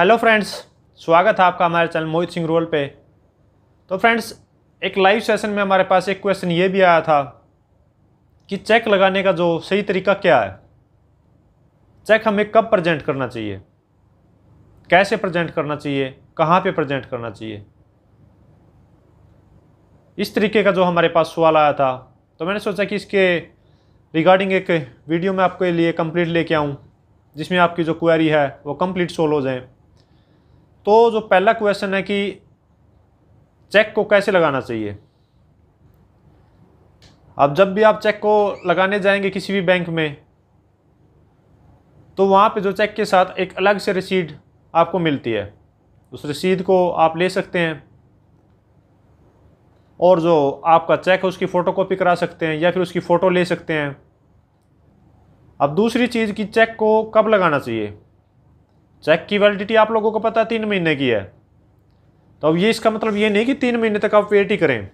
hello friends स्वागत है आपका हमारे चैनल मोहित सिंह रोल पे तो फ्रेंड्स एक लाइव सेशन में हमारे पास एक क्वेश्चन ये भी आया था कि चेक लगाने का जो सही तरीका क्या है चेक हमें कब प्रेजेंट करना चाहिए कैसे प्रेजेंट करना चाहिए कहाँ पे प्रेजेंट करना चाहिए इस तरीके का जो हमारे पास सवाल आया था तो मैंने सोचा कि इसके रिगार्डिंग एक वीडियो में आपके लिए कम्प्लीट लेके आऊँ जिसमें आपकी जो क्वेरी है वो कंप्लीट सोल्व हो जाए तो जो पहला क्वेश्चन है कि चेक को कैसे लगाना चाहिए अब जब भी आप चेक को लगाने जाएंगे किसी भी बैंक में तो वहाँ पे जो चेक के साथ एक अलग से रसीद आपको मिलती है उस रसीद को आप ले सकते हैं और जो आपका चेक है उसकी फ़ोटोकॉपी करा सकते हैं या फिर उसकी फ़ोटो ले सकते हैं अब दूसरी चीज़ कि चेक को कब लगाना चाहिए चेक की वैलिडिटी आप लोगों को पता है तीन महीने की है तो अब ये इसका मतलब ये नहीं कि तीन महीने तक आप वेट ही करें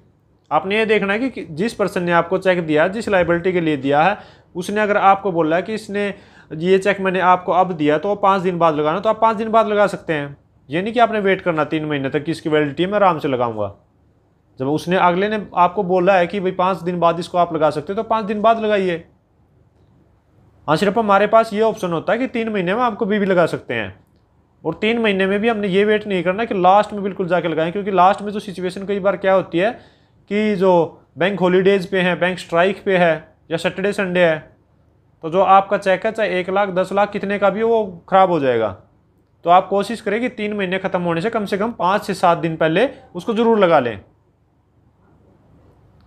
आपने ये देखना है कि जिस पर्सन ने आपको चेक दिया जिस लाइबिलिटी के लिए दिया है उसने अगर आपको बोला है कि इसने ये चेक मैंने आपको अब दिया तो पाँच दिन बाद लगाना तो आप पाँच दिन बाद लगा सकते हैं ये नहीं कि आपने वेट करना तीन महीने तक कि इसकी वैलिडिटी मैं आराम से लगाऊंगा जब उसने अगले ने आपको बोला है कि भाई पाँच दिन बाद इसको आप लगा सकते हो तो पाँच दिन बाद लगाइए हाँ सिर्फ हमारे पास ये ऑप्शन होता है कि तीन महीने में आपको बीवी लगा सकते हैं और तीन महीने में भी हमने ये वेट नहीं करना कि लास्ट में बिल्कुल जाके लगाएं क्योंकि लास्ट में जो तो सिचुएशन कई बार क्या होती है कि जो बैंक हॉलीडेज़ पे है बैंक स्ट्राइक पे है या सैटरडे संडे है तो जो आपका चेक है चाहे एक लाख दस लाख कितने का भी वो ख़राब हो जाएगा तो आप कोशिश करें कि तीन महीने ख़त्म होने से कम से कम पाँच से सात दिन पहले उसको ज़रूर लगा लें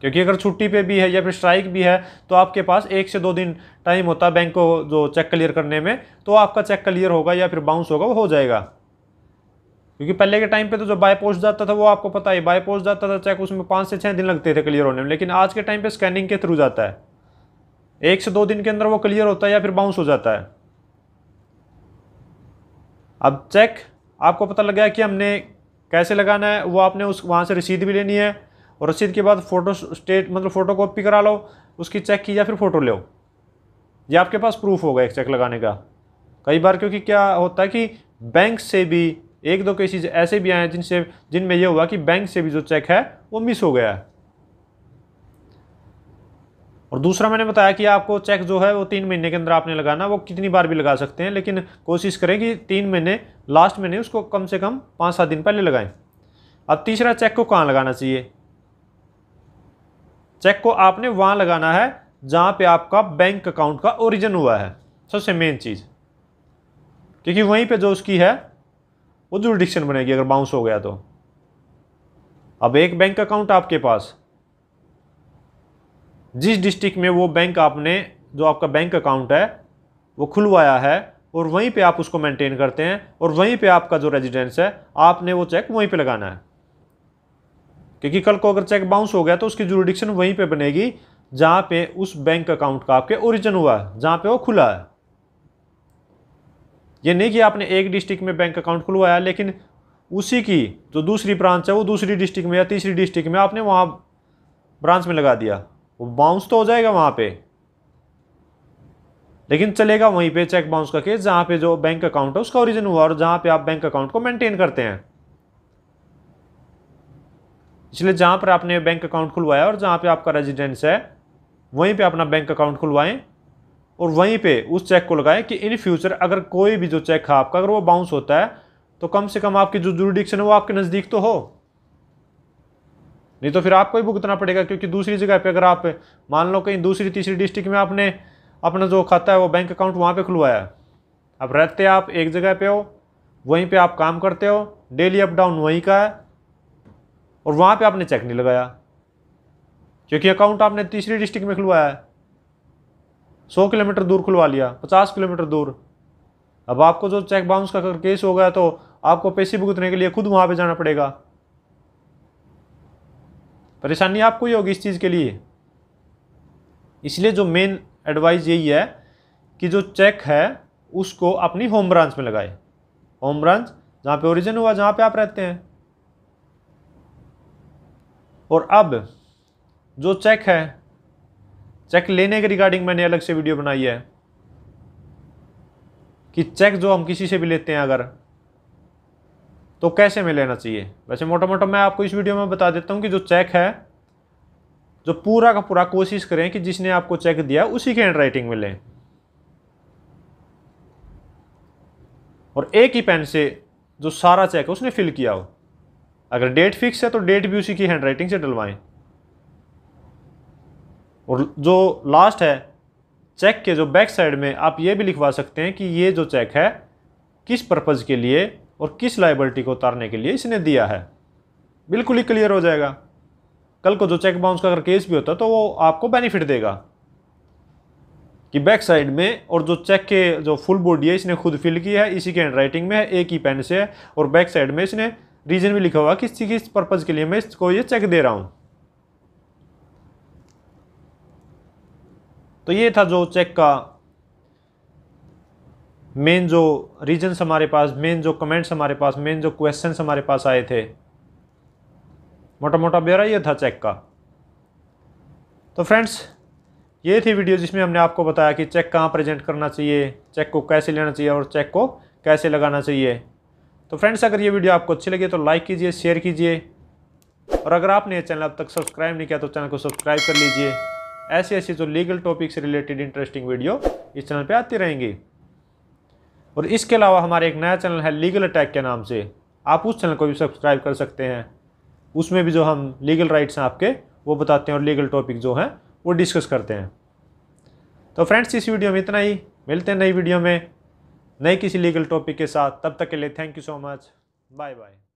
क्योंकि अगर छुट्टी पे भी है या फिर स्ट्राइक भी है तो आपके पास एक से दो दिन टाइम होता है बैंक को जो चेक क्लियर करने में तो आपका चेक क्लियर होगा या फिर बाउंस होगा वो हो जाएगा क्योंकि पहले के टाइम पे तो जो बाय पोस्ट जाता था वो आपको पता ही बाय पोस्ट जाता था चेक उसमें पाँच से छः दिन लगते थे क्लियर होने में लेकिन आज के टाइम पर स्कैनिंग के थ्रू जाता है एक से दो दिन के अंदर वो क्लियर होता है या फिर बाउंस हो जाता है अब चेक आपको पता लग गया कि हमने कैसे लगाना है वो आपने उस वहाँ से रसीद भी लेनी है और रसीद के बाद फ़ोटो स्टेट मतलब फ़ोटो कॉपी करा लो उसकी चेक की या फिर फ़ोटो ले ये आपके पास प्रूफ होगा एक चेक लगाने का कई बार क्योंकि क्या होता है कि बैंक से भी एक दो केसेज ऐसे भी आए हैं जिनसे जिनमें यह हुआ कि बैंक से भी जो चेक है वो मिस हो गया है और दूसरा मैंने बताया कि आपको चेक जो है वो तीन महीने के अंदर आपने लगाना वो कितनी बार भी लगा सकते हैं लेकिन कोशिश करें कि तीन महीने लास्ट महीने उसको कम से कम पाँच सात दिन पहले लगाएं अब तीसरा चेक को कहाँ लगाना चाहिए चेक को आपने वहाँ लगाना है जहाँ पे आपका बैंक अकाउंट का ओरिजिन हुआ है सबसे मेन चीज़ क्योंकि वहीं पे जो उसकी है वो जुरडिक्शन बनेगी अगर बाउंस हो गया तो अब एक बैंक अकाउंट आपके पास जिस डिस्ट्रिक्ट में वो बैंक आपने जो आपका बैंक अकाउंट है वो खुलवाया है और वहीं पे आप उसको मेंटेन करते हैं और वहीं पे आपका जो रेजिडेंस है आपने वो चेक वहीं पे लगाना है क्योंकि कल को अगर चेक बाउंस हो गया तो उसकी जुरिडिक्शन वहीं पे बनेगी जहाँ पे उस बैंक अकाउंट का आपके ओरिजिन हुआ है जहाँ पे वो खुला है ये नहीं कि आपने एक डिस्ट्रिक्ट में बैंक अकाउंट खुलवाया लेकिन उसी की जो दूसरी ब्रांच है वो दूसरी डिस्ट्रिक्ट में या तीसरी डिस्ट्रिक्ट में आपने वहाँ ब्रांच में लगा दिया वो बाउंस तो हो जाएगा वहाँ पे लेकिन चलेगा वहीं पे चेक बाउंस का केस जहाँ पे जो बैंक अकाउंट है उसका ओरिजिन हुआ और जहाँ पे आप बैंक अकाउंट को मेंटेन करते हैं इसलिए जहाँ पर आपने बैंक अकाउंट खुलवाया और जहाँ पे आपका रेजिडेंस है वहीं पे अपना बैंक अकाउंट खुलवाएं और वहीं पे उस चेक को लगाएं कि इन फ्यूचर अगर कोई भी जो चेक है आपका अगर वो बाउंस होता है तो कम से कम आपकी जो जुडिक्शन है वो आपके नज़दीक तो हो नहीं तो फिर आपको ही भुगतना पड़ेगा क्योंकि दूसरी जगह पे अगर आप मान लो कहीं दूसरी तीसरी डिस्ट्रिक्ट में आपने अपना जो खाता है वो बैंक अकाउंट वहाँ पर खुलवाया अब रहते आप एक जगह पर हो वहीं पर आप काम करते हो डेली अप डाउन वहीं का है और वहाँ पे आपने चेक नहीं लगाया क्योंकि अकाउंट आपने तीसरी डिस्ट्रिक्ट में खुलवाया है सौ किलोमीटर दूर खुलवा लिया पचास किलोमीटर दूर अब आपको जो चेक बाउंस का केस हो गया तो आपको पैसे भुगतने के लिए खुद वहाँ पर जाना पड़ेगा परेशानी आपको ही होगी इस चीज़ के लिए इसलिए जो मेन एडवाइस यही है कि जो चेक है उसको अपनी होम ब्रांच में लगाए होम ब्रांच जहाँ पे ओरिजिन हुआ जहाँ पे आप रहते हैं और अब जो चेक है चेक लेने के रिगार्डिंग मैंने अलग से वीडियो बनाई है कि चेक जो हम किसी से भी लेते हैं अगर तो कैसे में लेना चाहिए वैसे मोटा मोटा मैं आपको इस वीडियो में बता देता हूँ कि जो चेक है जो पूरा का पूरा कोशिश करें कि जिसने आपको चेक दिया उसी के हैंड राइटिंग में लें और एक ही पेन से जो सारा चेक है उसने फिल किया हो अगर डेट फिक्स है तो डेट भी उसी की हैंड राइटिंग से डलवाएं और जो लास्ट है चेक के जो बैक साइड में आप ये भी लिखवा सकते हैं कि ये जो चेक है किस पर्पज़ के लिए और किस लाइबिलिटी को उतारने के लिए इसने दिया है बिल्कुल ही क्लियर हो जाएगा कल को जो चेक बाउंस का अगर केस भी होता तो वो आपको बेनिफिट देगा कि बैक साइड में और जो चेक के जो फुल बॉडी है इसने खुद फिल की है इसी के हैंड राइटिंग में है एक ही पेन से है और बैक साइड में इसने रीजन भी लिखा हुआ किस किस पर्पज़ के लिए मैं इसको ये चेक दे रहा हूँ तो ये था जो चेक का मेन जो रीजन्स हमारे पास मेन जो कमेंट्स हमारे पास मेन जो क्वेश्चन हमारे पास आए थे मोटा मोटा ब्यौरा ये था चेक का तो फ्रेंड्स ये थी वीडियो जिसमें हमने आपको बताया कि चेक कहाँ प्रेजेंट करना चाहिए चेक को कैसे लेना चाहिए और चेक को कैसे लगाना चाहिए तो फ्रेंड्स अगर ये वीडियो आपको अच्छी लगी तो लाइक कीजिए शेयर कीजिए और अगर आपने ये चैनल अब तक सब्सक्राइब नहीं किया तो चैनल को सब्सक्राइब कर लीजिए ऐसे ऐसे जो लीगल टॉपिक से रिलेटेड इंटरेस्टिंग वीडियो इस चैनल पर आती रहेंगी और इसके अलावा हमारे एक नया चैनल है लीगल अटैक के नाम से आप उस चैनल को भी सब्सक्राइब कर सकते हैं उसमें भी जो हम लीगल राइट्स हैं आपके वो बताते हैं और लीगल टॉपिक जो हैं वो डिस्कस करते हैं तो फ्रेंड्स इस वीडियो में इतना ही मिलते हैं नई वीडियो में नए किसी लीगल टॉपिक के साथ तब तक के लिए thank you so much bye bye